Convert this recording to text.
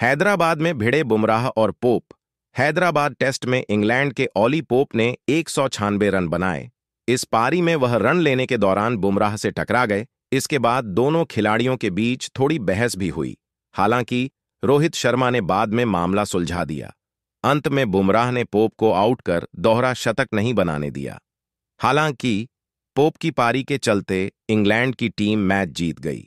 हैदराबाद में भिड़े बुमराह और पोप हैदराबाद टेस्ट में इंग्लैंड के ओली पोप ने एक रन बनाए इस पारी में वह रन लेने के दौरान बुमराह से टकरा गए इसके बाद दोनों खिलाड़ियों के बीच थोड़ी बहस भी हुई हालांकि रोहित शर्मा ने बाद में मामला सुलझा दिया अंत में बुमराह ने पोप को आउट कर दोहरा शतक नहीं बनाने दिया हालांकि पोप की पारी के चलते इंग्लैंड की टीम मैच जीत गई